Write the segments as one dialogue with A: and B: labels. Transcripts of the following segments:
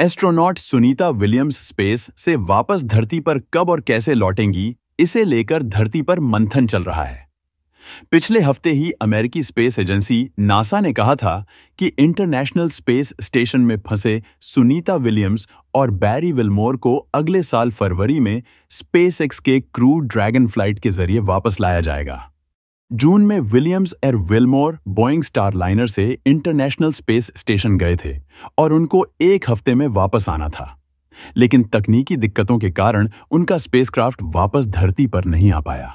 A: astronaut Sunita Williams space से वापस धरती पर कब और कैसे लौटेंगी इसे लेकर धरती पर मंथन चल रहा है पिछले हफ्ते ही अमेरिकी स्पेस एजेंसी नासा ने कहा था कि इंटरनेशनल स्पेस स्टेशन में फंसे सुनीता विलियम्स और बैरी विलमोर को अगले साल फरवरी में स्पेसएक्स के क्रू ड्रैगन फ्लाइट के जरिए वापस लाया जाएगा जून में विलियम्स एयर विलमोर बोइंग स्टार लाइनर से इंटरनेशनल स्पेस स्टेशन गए थे और उनको एक हफ्ते में वापस आना था लेकिन तकनीकी दिक्कतों के कारण उनका स्पेसक्राफ्ट वापस धरती पर नहीं आ पाया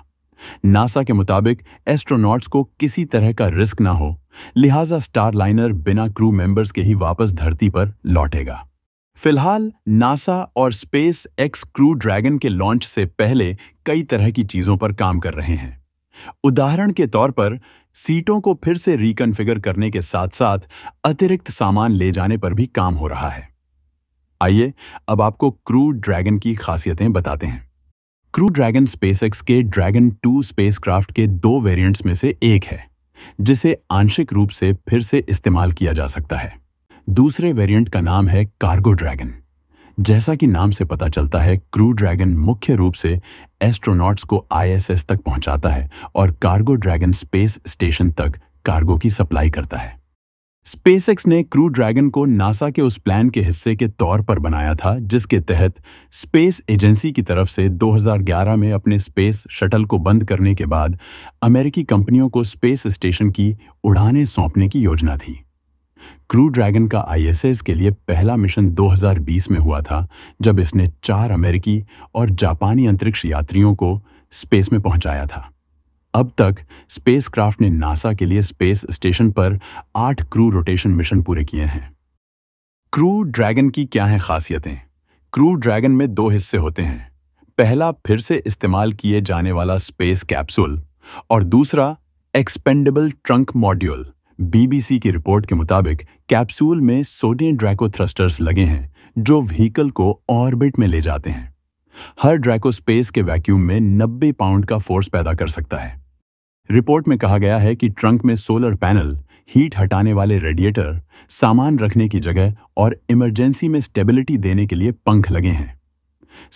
A: नासा के मुताबिक एस्ट्रोनॉट्स को किसी तरह का रिस्क ना हो लिहाजा स्टार लाइनर बिना क्रू मेंबर्स के ही वापस धरती पर लौटेगा फिलहाल नासा और स्पेस एक्स क्रू ड्रैगन के लॉन्च से पहले कई तरह की चीजों पर काम कर रहे हैं उदाहरण के तौर पर सीटों को फिर से रिकनफिगर करने के साथ साथ अतिरिक्त सामान ले जाने पर भी काम हो रहा है आइए अब आपको क्रू ड्रैगन की खासियतें बताते हैं क्रू ड्रैगन स्पेसएक्स के ड्रैगन टू स्पेसक्राफ्ट के दो वेरिएंट्स में से एक है जिसे आंशिक रूप से फिर से इस्तेमाल किया जा सकता है दूसरे वेरिएंट का नाम है कार्गो ड्रैगन जैसा कि नाम से पता चलता है क्रू ड्रैगन मुख्य रूप से एस्ट्रोनॉट्स को आईएसएस तक पहुंचाता है और कार्गो ड्रैगन स्पेस स्टेशन तक कार्गो की सप्लाई करता है स्पेसएक्स ने क्रू ड्रैगन को नासा के उस प्लान के हिस्से के तौर पर बनाया था जिसके तहत स्पेस एजेंसी की तरफ से 2011 में अपने स्पेस शटल को बंद करने के बाद अमेरिकी कंपनियों को स्पेस स्टेशन की उड़ानें सौंपने की योजना थी क्रू ड्रैगन का आईएसएस के लिए पहला मिशन 2020 में हुआ था जब इसने चार अमेरिकी और जापानी अंतरिक्ष यात्रियों को स्पेस में पहुंचाया था अब तक स्पेसक्राफ्ट ने नासा के लिए स्पेस स्टेशन पर आठ क्रू रोटेशन मिशन पूरे किए हैं क्रू ड्रैगन की क्या हैं खासियतें क्रू ड्रैगन में दो हिस्से होते हैं पहला फिर से इस्तेमाल किए जाने वाला स्पेस कैप्सूल और दूसरा एक्सपेंडेबल ट्रंक मॉड्यूल बीबीसी की रिपोर्ट के मुताबिक कैप्सूल में सोडियम ड्रैको थ्रस्टर्स लगे हैं जो व्हीकल को ऑर्बिट में ले जाते हैं हर ड्रैको स्पेस के वैक्यूम में 90 पाउंड का फोर्स पैदा कर सकता है रिपोर्ट में कहा गया है कि ट्रंक में सोलर पैनल हीट हटाने वाले रेडिएटर सामान रखने की जगह और इमरजेंसी में स्टेबिलिटी देने के लिए पंख लगे हैं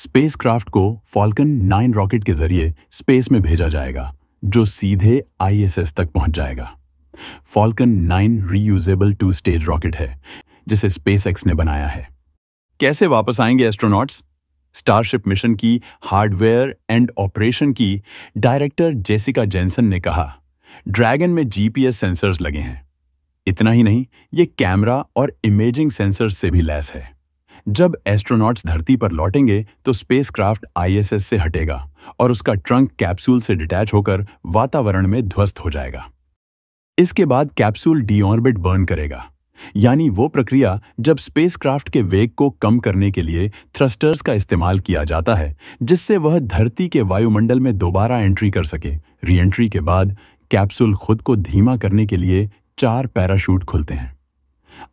A: स्पेसक्राफ्ट को फॉल्कन 9 रॉकेट के जरिए स्पेस में भेजा जाएगा जो सीधे आईएसएस तक पहुंच जाएगा Falcon 9 reusable two stage rocket है जिसे स्पेसएक्स ने बनाया है कैसे वापस आएंगे एस्ट्रोनॉट्स स्टारशिप मिशन की हार्डवेयर एंड ऑपरेशन की डायरेक्टर जेसिका जेंसन ने कहा ड्रैगन में जीपीएस सेंसर्स लगे हैं इतना ही नहीं ये कैमरा और इमेजिंग सेंसर्स से भी लैस है जब एस्ट्रोनॉट्स धरती पर लौटेंगे तो स्पेसक्राफ्ट आईएसएस से हटेगा और उसका ट्रंक कैप्सूल से डिटैच होकर वातावरण में ध्वस्त हो जाएगा इसके बाद कैप्सूल डी ऑर्बिट बर्न करेगा यानी वो प्रक्रिया जब स्पेसक्राफ्ट के वेग को कम करने के लिए थ्रस्टर्स का इस्तेमाल किया जाता है जिससे वह धरती के वायुमंडल में दोबारा एंट्री कर सके रीएंट्री के बाद कैप्सूल खुद को धीमा करने के लिए चार पैराशूट खुलते हैं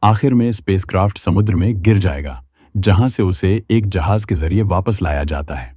A: आखिर में स्पेसक्राफ्ट समुद्र में गिर जाएगा जहां से उसे एक जहाज के जरिए वापस लाया जाता है